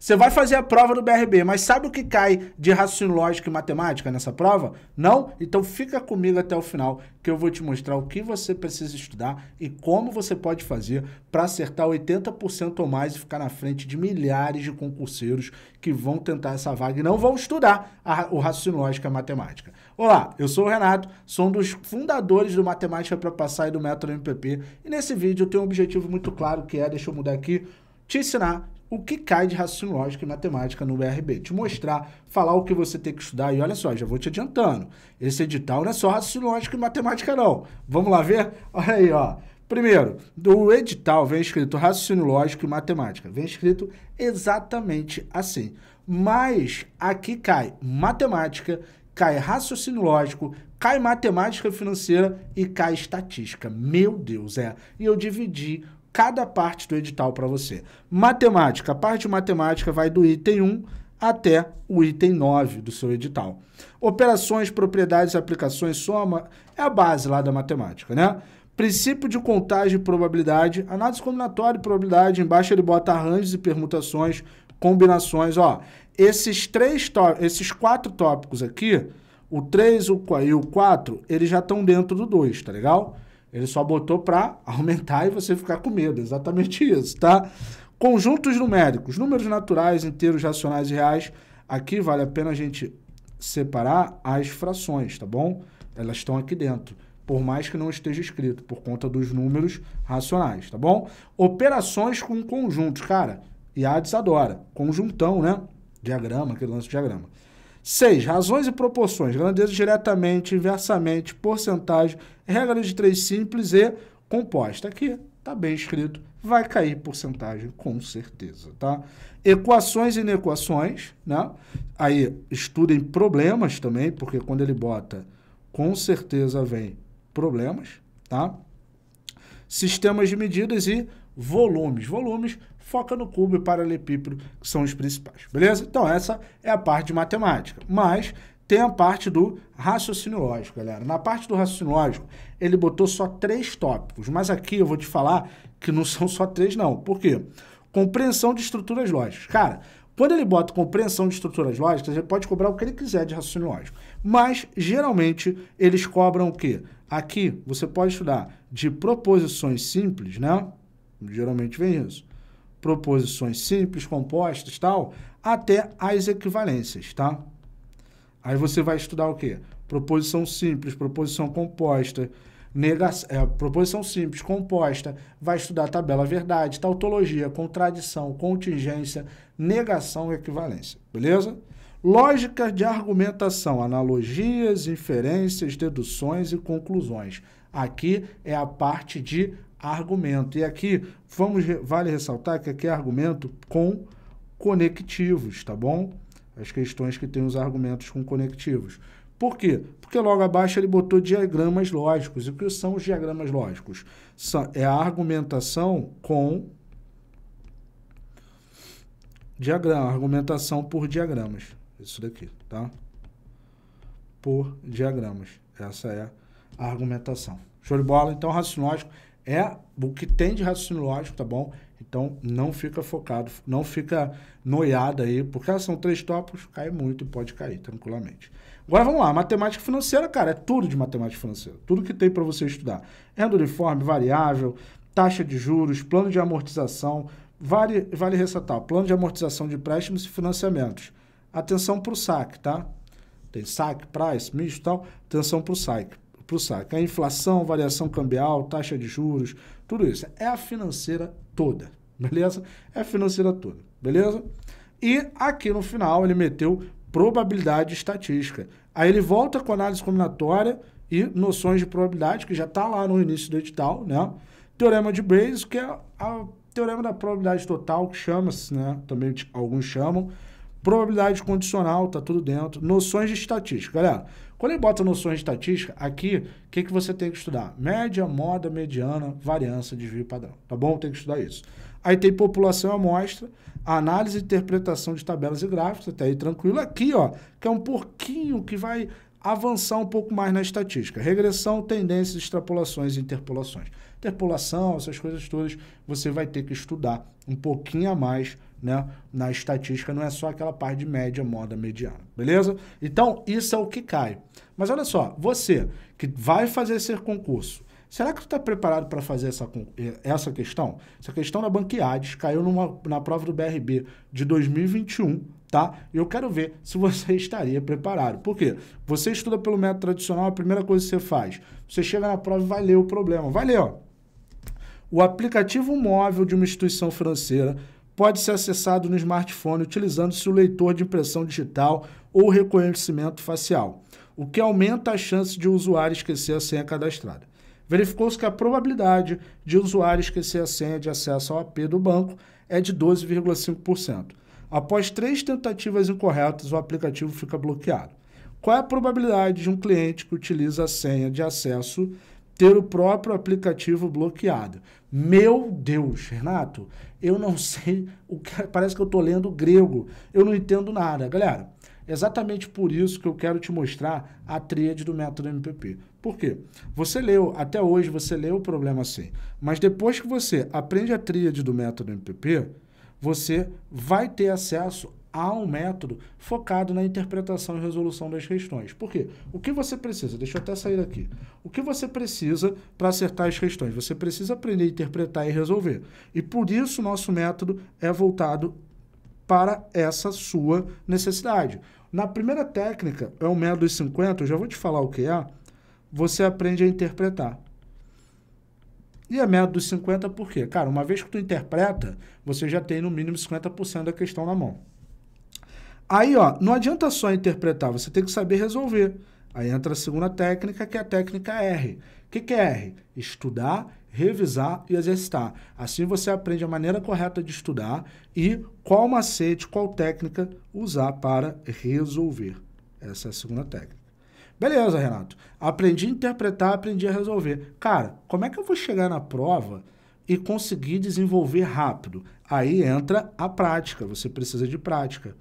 Você vai fazer a prova do BRB, mas sabe o que cai de raciocínio lógico e matemática nessa prova? Não? Então fica comigo até o final que eu vou te mostrar o que você precisa estudar e como você pode fazer para acertar 80% ou mais e ficar na frente de milhares de concurseiros que vão tentar essa vaga e não vão estudar a, o raciocínio lógico e matemática. Olá, eu sou o Renato, sou um dos fundadores do Matemática para Passar e do Método MPP e nesse vídeo eu tenho um objetivo muito claro que é, deixa eu mudar aqui, te ensinar o que cai de raciocínio lógico e matemática no BRB. Te mostrar, falar o que você tem que estudar. E olha só, já vou te adiantando. Esse edital não é só raciocínio lógico e matemática, não. Vamos lá ver? Olha aí, ó. Primeiro, do edital vem escrito raciocínio lógico e matemática. Vem escrito exatamente assim. Mas aqui cai matemática, cai raciocínio lógico, cai matemática financeira e cai estatística. Meu Deus, é. E eu dividi cada parte do edital para você. Matemática. A parte de matemática vai do item 1 até o item 9 do seu edital. Operações, propriedades, aplicações, soma, é a base lá da matemática, né? Princípio de contagem e probabilidade, análise combinatória e probabilidade, embaixo ele bota arranjos e permutações, combinações, ó. Esses três esses quatro tópicos aqui, o 3 o, e o 4, eles já estão dentro do 2, tá legal? Ele só botou para aumentar e você ficar com medo. Exatamente isso, tá? Conjuntos numéricos, números naturais, inteiros, racionais e reais. Aqui vale a pena a gente separar as frações, tá bom? Elas estão aqui dentro, por mais que não esteja escrito, por conta dos números racionais, tá bom? Operações com conjuntos, cara. Iades adora. Conjuntão, né? Diagrama, aquele lance de diagrama. 6. Razões e proporções. Grandeza diretamente, inversamente, porcentagem, regra de três simples e composta. Aqui está bem escrito, vai cair porcentagem com certeza, tá? Equações e inequações, né? Aí estudem problemas também, porque quando ele bota, com certeza vem problemas, tá? sistemas de medidas e volumes. Volumes foca no cubo e paralelepípedo, que são os principais. Beleza? Então, essa é a parte de matemática. Mas tem a parte do raciocínio lógico, galera. Na parte do raciocínio lógico, ele botou só três tópicos, mas aqui eu vou te falar que não são só três, não. Por quê? Compreensão de estruturas lógicas. Cara, quando ele bota compreensão de estruturas lógicas, ele pode cobrar o que ele quiser de raciocínio lógico. Mas, geralmente, eles cobram o quê? Aqui você pode estudar de proposições simples, né? Geralmente vem isso. Proposições simples, compostas, tal, até as equivalências, tá? Aí você vai estudar o quê? Proposição simples, proposição composta, negação, é, proposição simples, composta, vai estudar tabela verdade, tautologia, contradição, contingência, negação e equivalência, beleza? Lógica de argumentação, analogias, inferências, deduções e conclusões. Aqui é a parte de argumento. E aqui vamos, vale ressaltar que aqui é argumento com conectivos, tá bom? As questões que tem os argumentos com conectivos. Por quê? Porque logo abaixo ele botou diagramas lógicos. E o que são os diagramas lógicos? São, é a argumentação com diagrama, argumentação por diagramas. Isso daqui, tá? Por diagramas. Essa é a argumentação. Show de bola? Então, raciocínio lógico é o que tem de raciocínio lógico, tá bom? Então, não fica focado, não fica noiado aí, porque ah, são três tópicos, cai muito e pode cair tranquilamente. Agora vamos lá, matemática financeira, cara, é tudo de matemática financeira, tudo que tem para você estudar. Renda uniforme, variável, taxa de juros, plano de amortização, vale, vale ressaltar, plano de amortização de empréstimos e financiamentos atenção para o saque, tá? Tem saque, price, misto e tal, atenção para o saque. Pro saque. A inflação, variação cambial, taxa de juros, tudo isso. É a financeira toda, beleza? É a financeira toda, beleza? E aqui no final ele meteu probabilidade estatística. Aí ele volta com análise combinatória e noções de probabilidade, que já está lá no início do edital, né? Teorema de Bayes, que é o teorema da probabilidade total, que chama-se, né? Também alguns chamam. Probabilidade condicional, tá tudo dentro. Noções de estatística. Galera, quando ele bota noções de estatística, aqui, o que, que você tem que estudar? Média, moda, mediana, variância, desvio padrão. Tá bom? Tem que estudar isso. Aí tem população amostra, análise e interpretação de tabelas e gráficos, até aí tranquilo. Aqui, ó, que é um pouquinho que vai avançar um pouco mais na estatística. Regressão, tendências, extrapolações e interpolações. Interpolação, essas coisas todas, você vai ter que estudar um pouquinho a mais né? na estatística, não é só aquela parte de média, moda, mediana, beleza? Então, isso é o que cai. Mas olha só, você que vai fazer esse concurso, será que tu está preparado para fazer essa, eh, essa questão? Essa questão da Banqueades caiu numa, na prova do BRB de 2021, tá? Eu quero ver se você estaria preparado. Por quê? Você estuda pelo método tradicional, a primeira coisa que você faz, você chega na prova e vai ler o problema. Vai ler, ó o aplicativo móvel de uma instituição financeira pode ser acessado no smartphone utilizando-se o leitor de impressão digital ou reconhecimento facial, o que aumenta a chance de o usuário esquecer a senha cadastrada. Verificou-se que a probabilidade de o usuário esquecer a senha de acesso ao AP do banco é de 12,5%. Após três tentativas incorretas, o aplicativo fica bloqueado. Qual é a probabilidade de um cliente que utiliza a senha de acesso ter o próprio aplicativo bloqueado? Meu Deus, Renato, eu não sei o que parece que eu estou lendo grego. Eu não entendo nada, galera. exatamente por isso que eu quero te mostrar a tríade do método MPP. Por quê? Você leu, até hoje você leu o problema assim, mas depois que você aprende a tríade do método MPP, você vai ter acesso há um método focado na interpretação e resolução das questões. Por quê? O que você precisa? Deixa eu até sair daqui. O que você precisa para acertar as questões? Você precisa aprender a interpretar e resolver. E por isso nosso método é voltado para essa sua necessidade. Na primeira técnica, é o método dos 50, eu já vou te falar o que é, você aprende a interpretar. E a média dos 50 por quê? Cara, uma vez que tu interpreta, você já tem no mínimo 50% da questão na mão. Aí, ó, não adianta só interpretar, você tem que saber resolver. Aí entra a segunda técnica, que é a técnica R. O que, que é R? Estudar, revisar e exercitar. Assim você aprende a maneira correta de estudar e qual macete, qual técnica usar para resolver. Essa é a segunda técnica. Beleza, Renato. Aprendi a interpretar, aprendi a resolver. Cara, como é que eu vou chegar na prova e conseguir desenvolver rápido? Aí entra a prática. Você precisa de prática.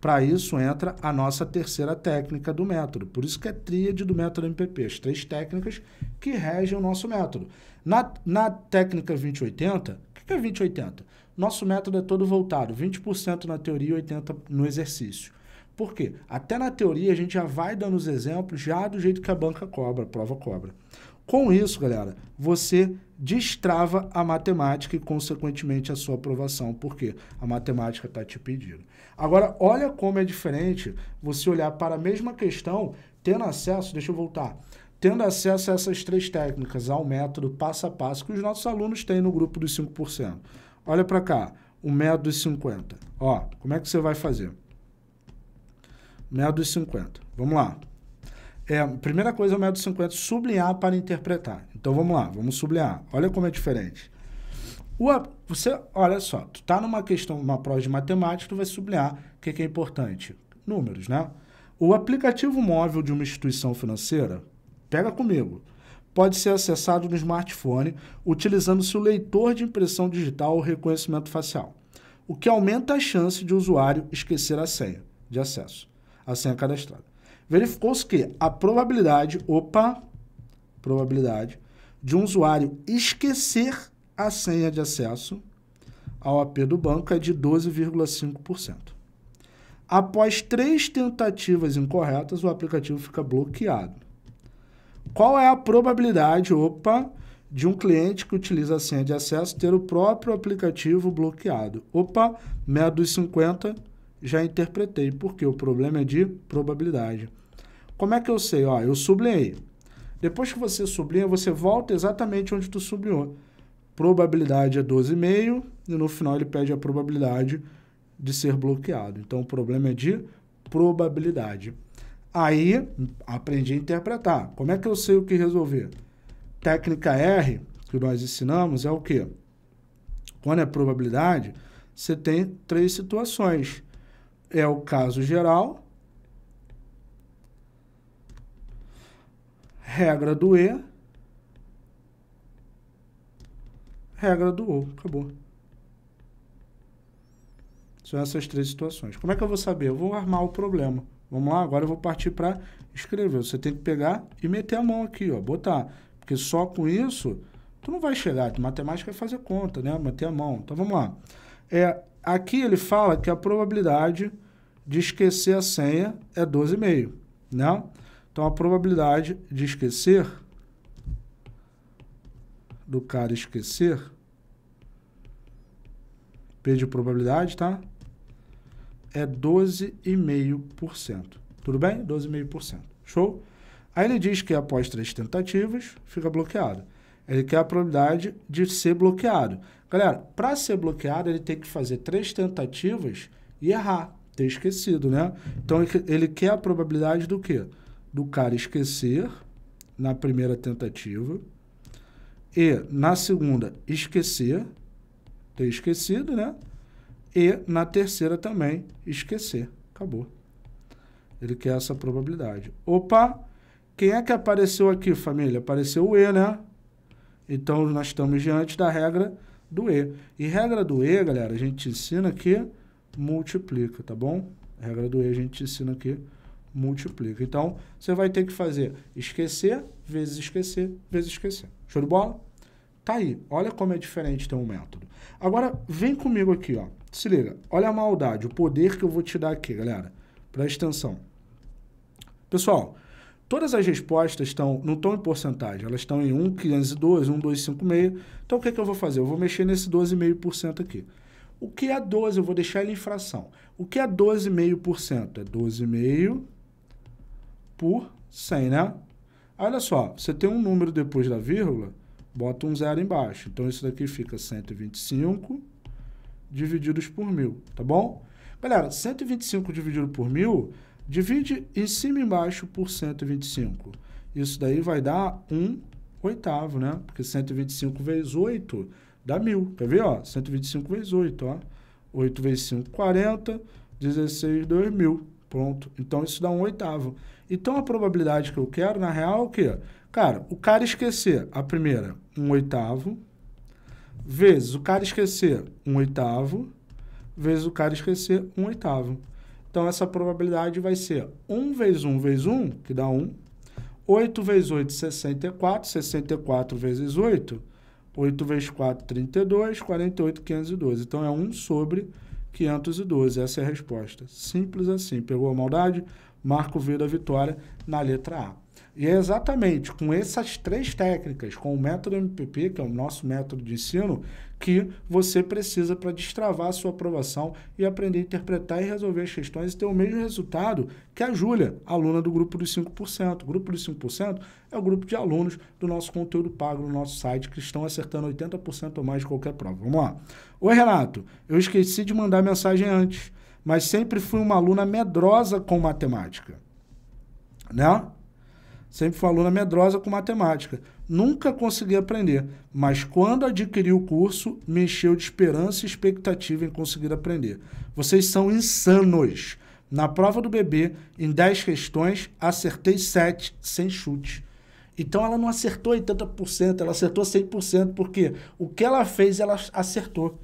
Para isso entra a nossa terceira técnica do método. Por isso que é tríade do método MPP, as três técnicas que regem o nosso método. Na, na técnica 2080, o que é 2080? Nosso método é todo voltado, 20% na teoria e 80% no exercício. Por quê? Até na teoria a gente já vai dando os exemplos já do jeito que a banca cobra, a prova cobra. Com isso, galera, você destrava a matemática e, consequentemente, a sua aprovação, porque a matemática está te pedindo. Agora, olha como é diferente você olhar para a mesma questão, tendo acesso, deixa eu voltar, tendo acesso a essas três técnicas, ao método passo a passo que os nossos alunos têm no grupo dos 5%. Olha para cá, o método dos 50. Ó, como é que você vai fazer? Método dos 50. Vamos lá é, primeira coisa é o método 50, sublinhar para interpretar. Então vamos lá, vamos sublinhar. Olha como é diferente. O, você, olha só, tu tá numa questão, uma prova de matemática, tu vai sublinhar o que, que é importante. Números, né? O aplicativo móvel de uma instituição financeira, pega comigo, pode ser acessado no smartphone utilizando-se o leitor de impressão digital ou reconhecimento facial, o que aumenta a chance de o usuário esquecer a senha de acesso, a senha cadastrada verificou-se que a probabilidade, opa, probabilidade, de um usuário esquecer a senha de acesso ao AP do banco é de 12,5%. Após três tentativas incorretas, o aplicativo fica bloqueado. Qual é a probabilidade, opa, de um cliente que utiliza a senha de acesso ter o próprio aplicativo bloqueado? Opa, meia dos 50, já interpretei, porque o problema é de probabilidade. Como é que eu sei? Ó, eu sublinhei. Depois que você sublinha, você volta exatamente onde tu sublinhou. Probabilidade é 12,5 e no final ele pede a probabilidade de ser bloqueado. Então o problema é de probabilidade. Aí aprendi a interpretar. Como é que eu sei o que resolver? Técnica R que nós ensinamos é o que? Quando é probabilidade, você tem três situações. É o caso geral, regra do E, regra do o, Acabou. São essas três situações. Como é que eu vou saber? Eu vou armar o problema. Vamos lá? Agora eu vou partir para escrever. Você tem que pegar e meter a mão aqui, ó, botar. Porque só com isso, tu não vai chegar. Matemática é fazer conta, né? Meter a mão. Então, vamos lá. É, aqui ele fala que a probabilidade de esquecer a senha é 12,5, né? Então a probabilidade de esquecer, do cara esquecer, P de probabilidade, tá? É 12,5%. Tudo bem? 12,5%. Show? Aí ele diz que após três tentativas, fica bloqueado. Ele quer a probabilidade de ser bloqueado. Galera, para ser bloqueado, ele tem que fazer três tentativas e errar, ter esquecido, né? Então, ele quer a probabilidade do quê? do cara esquecer na primeira tentativa e na segunda esquecer, ter esquecido, né? E na terceira também esquecer. Acabou. Ele quer essa probabilidade. Opa! Quem é que apareceu aqui, família? Apareceu o E, né? Então, nós estamos diante da regra do E. E regra do E, galera, a gente ensina aqui, multiplica, tá bom? regra do E a gente ensina aqui, multiplica multiplica. Então, você vai ter que fazer esquecer, vezes esquecer, vezes esquecer. Show de bola? Tá aí. Olha como é diferente ter um método. Agora, vem comigo aqui, ó. Se liga. Olha a maldade, o poder que eu vou te dar aqui, galera. Presta atenção. Pessoal, todas as respostas estão, não estão em porcentagem. Elas estão em 1, 512, 1, 2, 5, 6. Então, o que, é que eu vou fazer? Eu vou mexer nesse 12,5% aqui. O que é 12? Eu vou deixar ele em fração. O que é 12,5%? É 12,5 por 100, né? Olha só, você tem um número depois da vírgula, bota um zero embaixo. Então, isso daqui fica 125 divididos por 1.000, tá bom? Galera, 125 dividido por 1.000, divide em cima e embaixo por 125. Isso daí vai dar 1 oitavo, né? Porque 125 vezes 8 dá 1.000. Quer ver, ó? 125 vezes 8, ó. 8 vezes 5, 40. 16, 2.000. Pronto. Então isso dá um oitavo. Então a probabilidade que eu quero, na real, é o quê? Cara, o cara esquecer a primeira, um oitavo, vezes o cara esquecer um oitavo, vezes o cara esquecer um oitavo. Então essa probabilidade vai ser 1 vezes 1 vezes 1, que dá 1. 8 vezes 8, 64. 64 vezes 8, 8 vezes 4, 32. 48, 512. Então é 1 sobre 512. Essa é a resposta. Simples assim. Pegou a maldade? Marco V da vitória na letra A. E é exatamente com essas três técnicas, com o método MPP, que é o nosso método de ensino, que você precisa para destravar a sua aprovação e aprender a interpretar e resolver as questões e ter o mesmo resultado que a Júlia, aluna do grupo dos 5%. O grupo dos 5% é o grupo de alunos do nosso conteúdo pago no nosso site que estão acertando 80% ou mais de qualquer prova. Vamos lá. Oi, Renato. Eu esqueci de mandar mensagem antes mas sempre fui uma aluna medrosa com matemática. Né? Sempre fui uma aluna medrosa com matemática. Nunca consegui aprender, mas quando adquiri o curso, me encheu de esperança e expectativa em conseguir aprender. Vocês são insanos. Na prova do bebê, em 10 questões, acertei 7 sem chute. Então ela não acertou 80%, ela acertou 100%, porque o que ela fez, ela acertou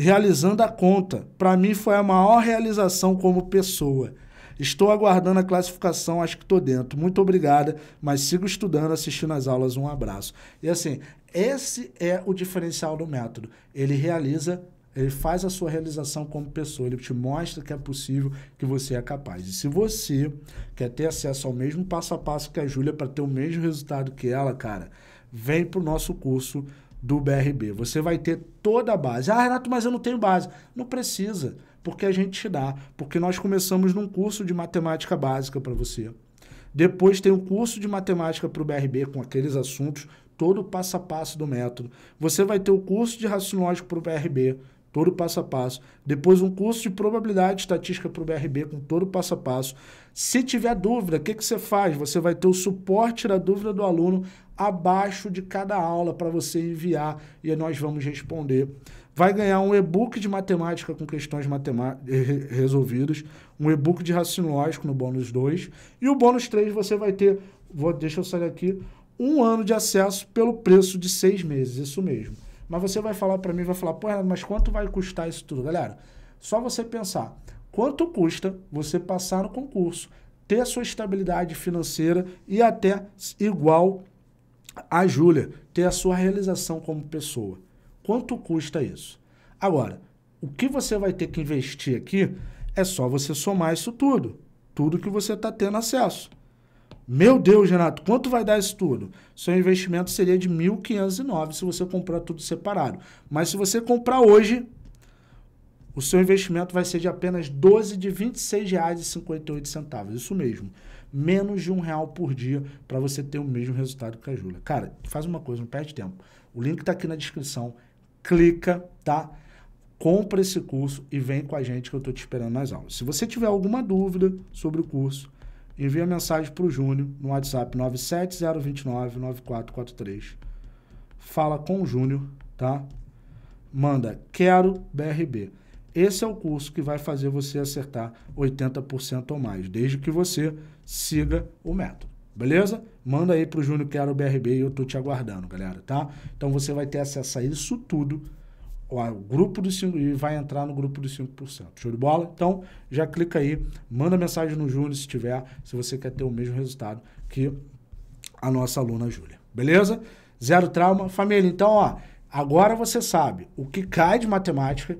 realizando a conta. Para mim foi a maior realização como pessoa. Estou aguardando a classificação, acho que estou dentro. Muito obrigada, mas sigo estudando, assistindo as aulas. Um abraço. E assim, esse é o diferencial do método. Ele realiza, ele faz a sua realização como pessoa, ele te mostra que é possível, que você é capaz. E se você quer ter acesso ao mesmo passo a passo que a Júlia para ter o mesmo resultado que ela, cara, vem para o nosso curso do BRB. Você vai ter toda a base. Ah, Renato, mas eu não tenho base. Não precisa, porque a gente te dá. Porque nós começamos num curso de matemática básica para você. Depois tem um curso de matemática para o BRB com aqueles assuntos, todo o passo a passo do método. Você vai ter o curso de raciocínio lógico para o BRB, todo o passo a passo. Depois um curso de probabilidade estatística para o BRB com todo o passo a passo. Se tiver dúvida, o que, que você faz? Você vai ter o suporte da dúvida do aluno abaixo de cada aula para você enviar e nós vamos responder. Vai ganhar um e-book de matemática com questões resolvidas, um e-book de raciocínio lógico no bônus 2 e o bônus 3 você vai ter, vou, deixa eu sair aqui, um ano de acesso pelo preço de seis meses, isso mesmo. Mas você vai falar para mim, vai falar, pô, mas quanto vai custar isso tudo? Galera, só você pensar, quanto custa você passar no concurso, ter a sua estabilidade financeira e até igual a Júlia, ter a sua realização como pessoa. Quanto custa isso? Agora, o que você vai ter que investir aqui é só você somar isso tudo, tudo que você está tendo acesso. Meu Deus, Renato, quanto vai dar isso tudo? Seu investimento seria de 1.509 se você comprar tudo separado. Mas se você comprar hoje, o seu investimento vai ser de apenas 12 de R$ 26,58. Isso mesmo. Menos de um real por dia para você ter o mesmo resultado que a Júlia. Cara, faz uma coisa, não perde tempo. O link está aqui na descrição. Clica, tá? Compra esse curso e vem com a gente que eu estou te esperando nas aulas. Se você tiver alguma dúvida sobre o curso, Envie a mensagem para o Júnior no WhatsApp 97029-9443. Fala com o Júnior, tá? Manda quero BRB. Esse é o curso que vai fazer você acertar 80% ou mais, desde que você siga o método. Beleza? Manda aí para o Júnior Quero BRB e eu tô te aguardando, galera, tá? Então você vai ter acesso a isso tudo o grupo dos e vai entrar no grupo dos 5%. Show de bola? Então, já clica aí, manda mensagem no Júnior se tiver, se você quer ter o mesmo resultado que a nossa aluna Júlia. Beleza? Zero trauma. Família, então, ó, agora você sabe o que cai de matemática,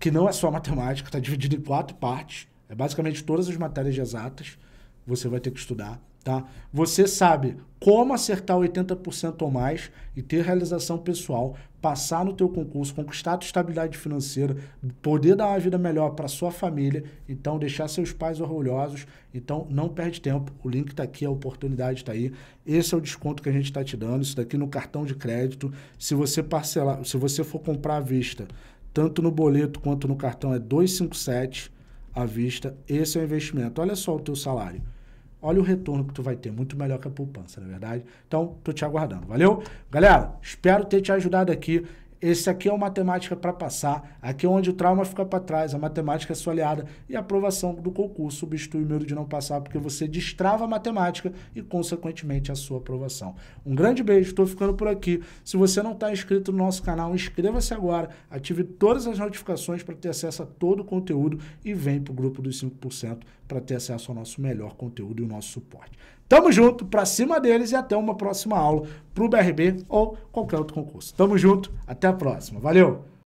que não é só matemática, está dividido em quatro partes, é basicamente todas as matérias exatas, você vai ter que estudar. Tá? Você sabe como acertar 80% ou mais e ter realização pessoal, passar no teu concurso, conquistar a tua estabilidade financeira, poder dar uma vida melhor para sua família, então deixar seus pais orgulhosos, então não perde tempo, o link está aqui, a oportunidade está aí, esse é o desconto que a gente está te dando, isso daqui no cartão de crédito, se você parcelar, se você for comprar à vista, tanto no boleto quanto no cartão é 257 à vista, esse é o investimento, olha só o teu salário, olha o retorno que tu vai ter, muito melhor que a poupança, na é verdade? Então, tô te aguardando, valeu? Galera, espero ter te ajudado aqui. Esse aqui é o matemática para passar, aqui é onde o trauma fica para trás, a matemática é sua aliada e a aprovação do concurso substitui o medo de não passar porque você destrava a matemática e consequentemente a sua aprovação. Um grande beijo, estou ficando por aqui. Se você não está inscrito no nosso canal, inscreva-se agora, ative todas as notificações para ter acesso a todo o conteúdo e vem para o grupo dos 5% para ter acesso ao nosso melhor conteúdo e o nosso suporte. Tamo junto, pra cima deles e até uma próxima aula pro BRB ou qualquer outro concurso. Tamo junto, até a próxima. Valeu!